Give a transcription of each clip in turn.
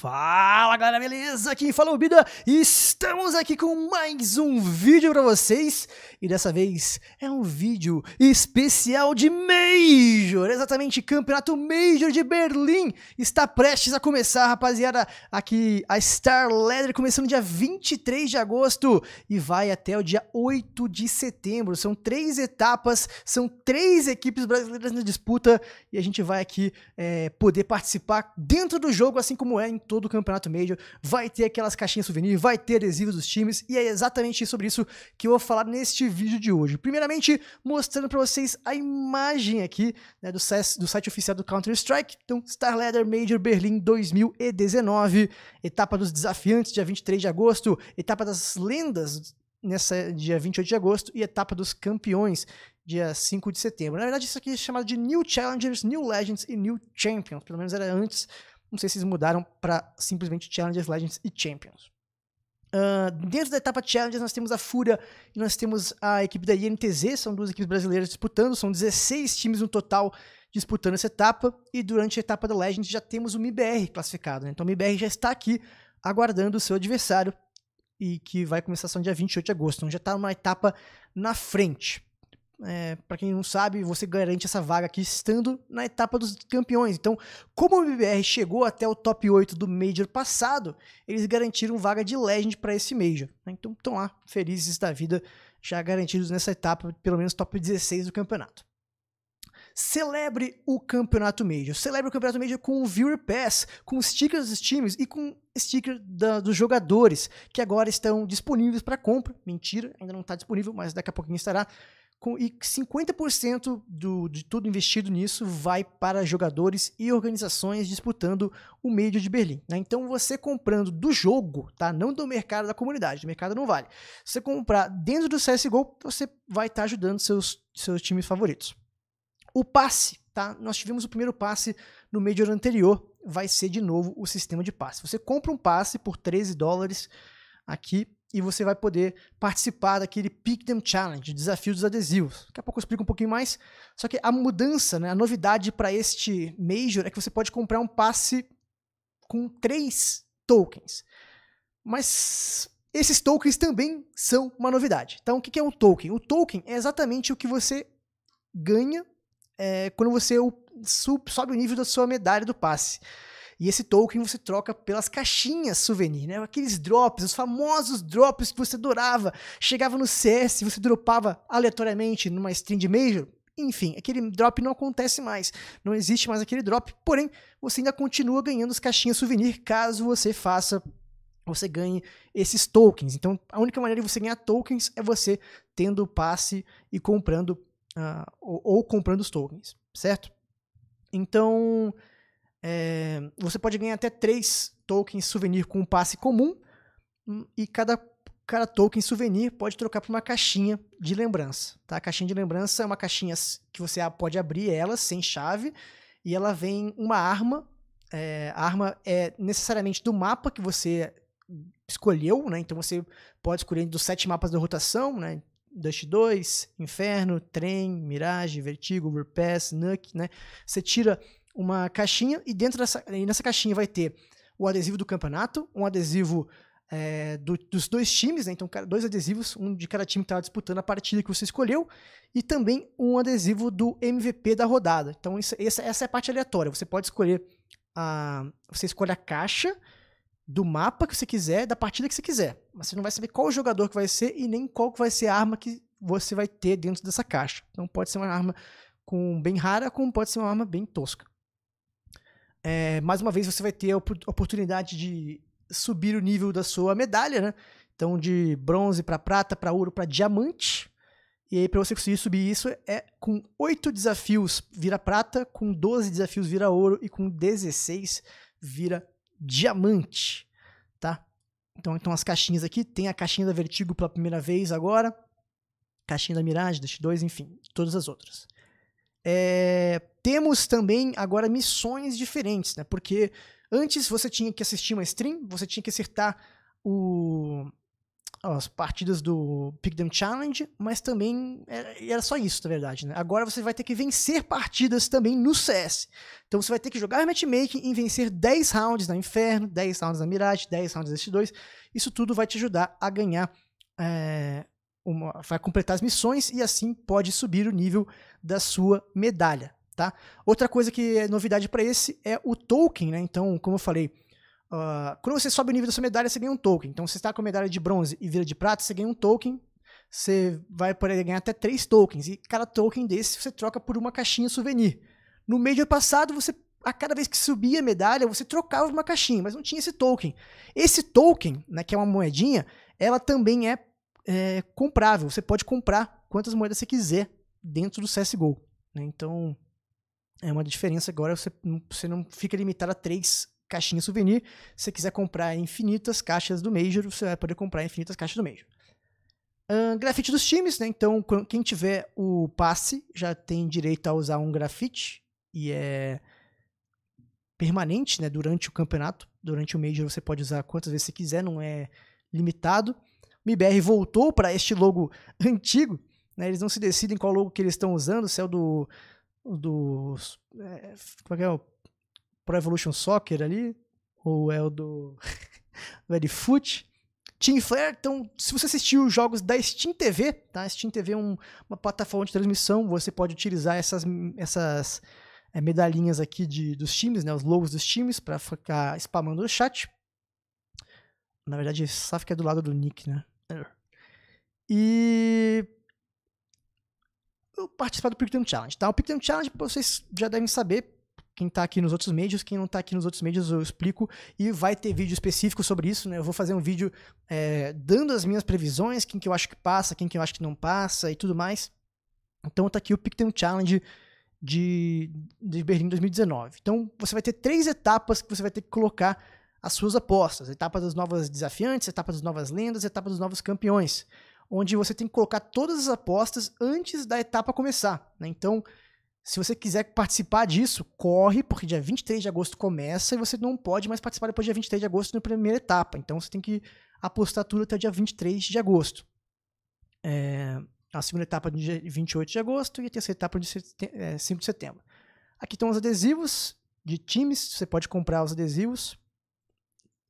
Fala galera, beleza? Aqui fala é o Bida? Estamos aqui com mais um vídeo para vocês e dessa vez é um vídeo especial de Major, exatamente Campeonato Major de Berlim está prestes a começar, rapaziada. Aqui a Star começou começando dia 23 de agosto e vai até o dia 8 de setembro. São três etapas, são três equipes brasileiras na disputa e a gente vai aqui é, poder participar dentro do jogo, assim como é em todo o campeonato major, vai ter aquelas caixinhas souvenir, vai ter adesivos dos times, e é exatamente sobre isso que eu vou falar neste vídeo de hoje. Primeiramente, mostrando para vocês a imagem aqui né, do, do site oficial do Counter-Strike, então Star Leather Major Berlim 2019, etapa dos desafiantes, dia 23 de agosto, etapa das lendas nessa dia 28 de agosto e etapa dos campeões dia 5 de setembro. Na verdade, isso aqui é chamado de New Challengers, New Legends e New Champions, pelo menos era antes não sei se eles mudaram para simplesmente Challenges, Legends e Champions. Uh, dentro da etapa Challenges, nós temos a Fúria e nós temos a equipe da INTZ, são duas equipes brasileiras disputando, são 16 times no total disputando essa etapa. E durante a etapa da Legends já temos o MBR classificado, né? então o MBR já está aqui aguardando o seu adversário e que vai começar só no dia 28 de agosto, então já está uma etapa na frente. É, para quem não sabe, você garante essa vaga aqui estando na etapa dos campeões. Então, como o MBR chegou até o top 8 do Major passado, eles garantiram vaga de Legend para esse Major. Né? Então, estão lá, felizes da vida, já garantidos nessa etapa, pelo menos top 16 do campeonato. Celebre o Campeonato Major. Celebre o Campeonato Major com o Viewer Pass, com stickers dos times e com sticker da, dos jogadores, que agora estão disponíveis para compra. Mentira, ainda não está disponível, mas daqui a pouquinho estará com, e 50% do, de tudo investido nisso vai para jogadores e organizações disputando o Major de Berlim. Né? Então você comprando do jogo, tá? não do mercado da comunidade, do mercado não vale. Se você comprar dentro do CSGO, você vai estar tá ajudando seus, seus times favoritos. O passe, tá? nós tivemos o primeiro passe no Major anterior, vai ser de novo o sistema de passe. Você compra um passe por 13 dólares aqui e você vai poder participar daquele Pick Them Challenge, desafio dos adesivos. Daqui a pouco eu explico um pouquinho mais. Só que a mudança, né, a novidade para este Major é que você pode comprar um passe com três tokens. Mas esses tokens também são uma novidade. Então, o que é um token? O token é exatamente o que você ganha é, quando você sobe o nível da sua medalha do passe. E esse token você troca pelas caixinhas souvenir, né? Aqueles drops, os famosos drops que você adorava. Chegava no CS, você dropava aleatoriamente numa string de Major, enfim, aquele drop não acontece mais, não existe mais aquele drop, porém você ainda continua ganhando as caixinhas souvenir caso você faça, você ganhe esses tokens. Então a única maneira de você ganhar tokens é você tendo o passe e comprando, uh, ou, ou comprando os tokens, certo? Então, é, você pode ganhar até três tokens souvenir com um passe comum, hum, e cada, cada token souvenir pode trocar por uma caixinha de lembrança. Tá? A caixinha de lembrança é uma caixinha que você pode abrir ela sem chave, e ela vem uma arma. É, a arma é necessariamente do mapa que você escolheu, né? Então você pode escolher dos sete mapas da rotação, né? Dust 2, Inferno, Trem, Mirage, Vertigo, Overpass, Nuke, né? Você tira uma caixinha e dentro dessa e nessa caixinha vai ter o adesivo do campeonato, um adesivo é, do, dos dois times, né? então dois adesivos, um de cada time que estava disputando a partida que você escolheu, e também um adesivo do MVP da rodada. Então isso, essa, essa é a parte aleatória. Você pode escolher a, você escolhe a caixa do mapa que você quiser, da partida que você quiser, mas você não vai saber qual jogador que vai ser e nem qual que vai ser a arma que você vai ter dentro dessa caixa. Então pode ser uma arma com bem rara, como pode ser uma arma bem tosca. É, mais uma vez você vai ter a oportunidade de subir o nível da sua medalha, né? Então, de bronze para prata, para ouro, para diamante. E aí, para você conseguir subir isso, é com oito desafios vira prata, com 12 desafios vira ouro e com 16 vira diamante, tá? Então, então as caixinhas aqui, tem a caixinha da Vertigo pela primeira vez agora, caixinha da Mirage, Dust 2, enfim, todas as outras. É, temos também agora missões diferentes, né? Porque antes você tinha que assistir uma stream, você tinha que acertar o, as partidas do Pick Them Challenge, mas também era, só isso, na verdade. Né? Agora você vai ter que vencer partidas também no CS. Então você vai ter que jogar matchmaking e vencer 10 rounds na Inferno, 10 rounds na Mirage, 10 rounds na S2. Isso tudo vai te ajudar a ganhar é, uma, vai completar as missões e assim pode subir o nível da sua medalha, tá? Outra coisa que é novidade para esse é o token, né? Então, como eu falei, uh, quando você sobe o nível da sua medalha, você ganha um token. Então, se você está com a medalha de bronze e vira de prata, você ganha um token. Você vai poder ganhar até três tokens e cada token desse você troca por uma caixinha souvenir. No meio do passado, você a cada vez que subia a medalha, você trocava uma caixinha, mas não tinha esse token. Esse token, né, que é uma moedinha, ela também é é, comprável. Você pode comprar quantas moedas você quiser dentro do CSGO. Né? Então, é uma diferença agora. Você, você não fica limitado a três caixinhas souvenir. Se você quiser comprar infinitas caixas do Major, você vai poder comprar infinitas caixas do Major. grafite dos times, né? Então, quem tiver o passe já tem direito a usar um grafite e é permanente, né? Durante o campeonato, durante o Major você pode usar quantas vezes você quiser, não é limitado. MIBR voltou para este logo antigo. Né? Eles não se decidem qual logo que eles estão usando, se é o do. do é, como é que é? O Pro Evolution Soccer ali? Ou é o do. Red Ed Foot? Team Flare, então, se você assistiu os jogos da Steam TV, tá? Steam TV é um, uma plataforma de transmissão, você pode utilizar essas, essas é, medalhinhas aqui de, dos times, né? Os logos dos times, para ficar spamando o chat. Na verdade, só é do lado do Nick, né? É. E eu participar do Pictum Challenge, tá? O Pictum Challenge, vocês já devem saber, quem tá aqui nos outros meios, quem não tá aqui nos outros meios eu explico e vai ter vídeo específico sobre isso, né? Eu vou fazer um vídeo é, dando as minhas previsões, quem que eu acho que passa, quem que eu acho que não passa e tudo mais. Então tá aqui o Pictum Challenge de, de Berlim 2019. Então você vai ter três etapas que você vai ter que colocar as suas apostas, etapa das novas desafiantes, etapa das novas lendas, etapa dos novos campeões, onde você tem que colocar todas as apostas antes da etapa começar. Né? Então, se você quiser participar disso, corre, porque dia 23 de agosto começa e você não pode mais participar depois do dia 23 de agosto na primeira etapa. Então, você tem que apostar tudo até o dia 23 de agosto. É, a segunda etapa no dia 28 de agosto e a terceira etapa no dia 5 é, de setembro. Aqui estão os adesivos de times, você pode comprar os adesivos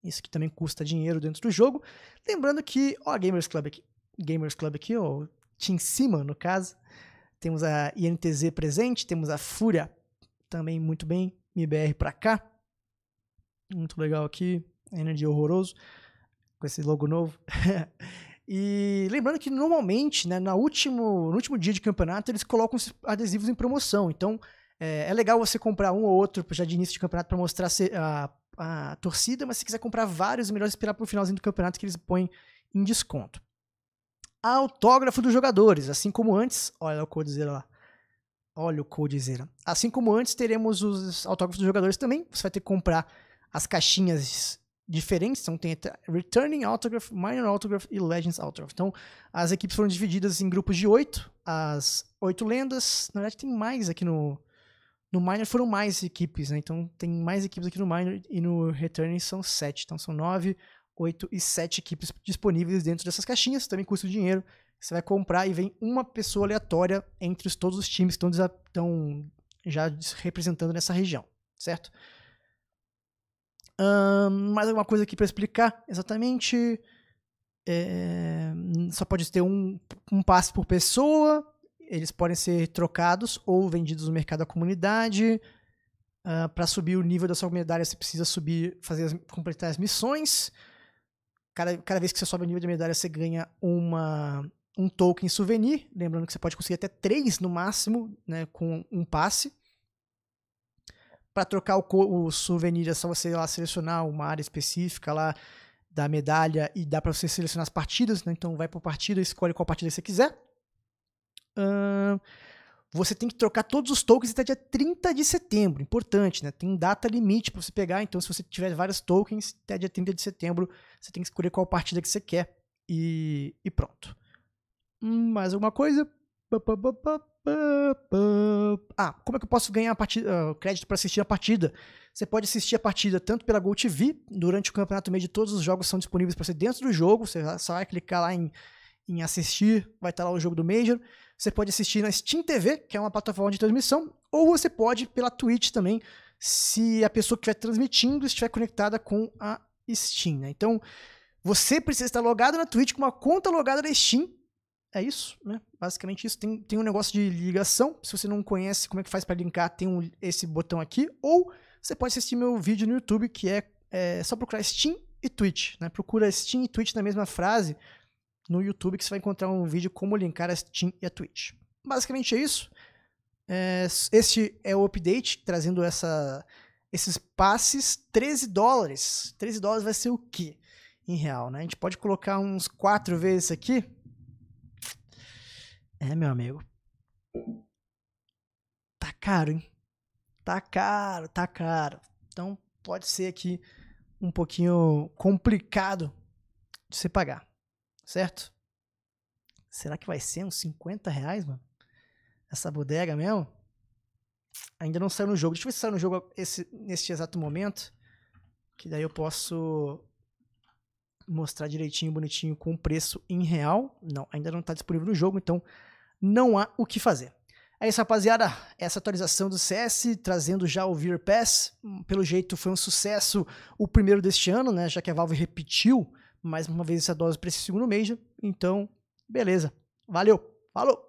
isso que também custa dinheiro dentro do jogo. Lembrando que, ó, a Gamers Club aqui, Gamers Club aqui, ó, Team Cima, no caso. Temos a INTZ presente, temos a Fúria também muito bem, MBR pra cá. Muito legal aqui, Energy horroroso, com esse logo novo. e lembrando que normalmente, né, na último, no último dia de campeonato, eles colocam adesivos em promoção. Então, é, é legal você comprar um ou outro já de início de campeonato para mostrar a a torcida, mas se quiser comprar vários, é melhor esperar para o finalzinho do campeonato que eles põem em desconto. Autógrafo dos jogadores, assim como antes, olha o Codizera lá. Olha o Codizera. Assim como antes, teremos os autógrafos dos jogadores também. Você vai ter que comprar as caixinhas diferentes, então tem Returning Autograph, Minor Autograph e Legends Autograph. Então, as equipes foram divididas em grupos de oito, as oito lendas, na verdade tem mais aqui no, no minor foram mais equipes, né? Então tem mais equipes aqui no minor e no return são sete. Então são nove, oito e sete equipes disponíveis dentro dessas caixinhas. Também custa dinheiro. Você vai comprar e vem uma pessoa aleatória entre os, todos os times que estão já representando nessa região, certo? mais alguma coisa aqui para explicar exatamente? É, só pode ter um, um passe por pessoa, eles podem ser trocados ou vendidos no mercado da comunidade. Uh, ah, para subir o nível da sua medalha, você precisa subir, fazer as, completar as missões. Cada, cada vez que você sobe o nível de medalha, você ganha uma, um token souvenir. Lembrando que você pode conseguir até três no máximo, né, com um passe. Para trocar o, o souvenir, é só você lá selecionar uma área específica lá da medalha e dá para você selecionar as partidas. Né? Então, vai por partida, escolhe qual partida você quiser você tem que trocar todos os tokens até dia 30 de setembro. Importante, né? Tem data limite para você pegar. Então, se você tiver vários tokens, até dia 30 de setembro, você tem que escolher qual partida que você quer. E, e pronto. Hum, mais alguma coisa? Ah, como é que eu posso ganhar partida, uh, crédito para assistir a partida? Você pode assistir a partida tanto pela GoTV, durante o campeonato meio de todos os jogos são disponíveis para você dentro do jogo, você só vai clicar lá em, em assistir, vai estar lá o jogo do Major. Você pode assistir na Steam TV, que é uma plataforma de transmissão, ou você pode pela Twitch também, se a pessoa que estiver transmitindo estiver conectada com a Steam. Né? Então, você precisa estar logado na Twitch com uma conta logada na Steam. É isso, né? Basicamente isso. Tem, tem um negócio de ligação. Se você não conhece como é que faz para linkar, tem um, esse botão aqui. Ou você pode assistir meu vídeo no YouTube, que é, é só procurar Steam e Twitch. Né? Procura Steam e Twitch na mesma frase no YouTube que você vai encontrar um vídeo como linkar a Steam e a Twitch. Basicamente é isso. É, este é o update trazendo essa, esses passes. 13 dólares. 13 dólares vai ser o quê? Em real, né? A gente pode colocar uns 4 vezes aqui. É, meu amigo. Tá caro, hein? Tá caro, tá caro. Então pode ser aqui um pouquinho complicado de se pagar certo? Será que vai ser uns 50 reais, mano? Essa bodega mesmo? Ainda não saiu no jogo. Deixa eu ver se saiu no jogo esse, neste exato momento. Que daí eu posso mostrar direitinho, bonitinho, com o preço em real. Não, ainda não está disponível no jogo, então não há o que fazer. É isso, rapaziada. Essa atualização do CS, trazendo já o Veer Pass. Hum, pelo jeito, foi um sucesso o primeiro deste ano, né? Já que a Valve repetiu mais uma vez essa dose para esse segundo mês. Então, beleza. Valeu. Falou.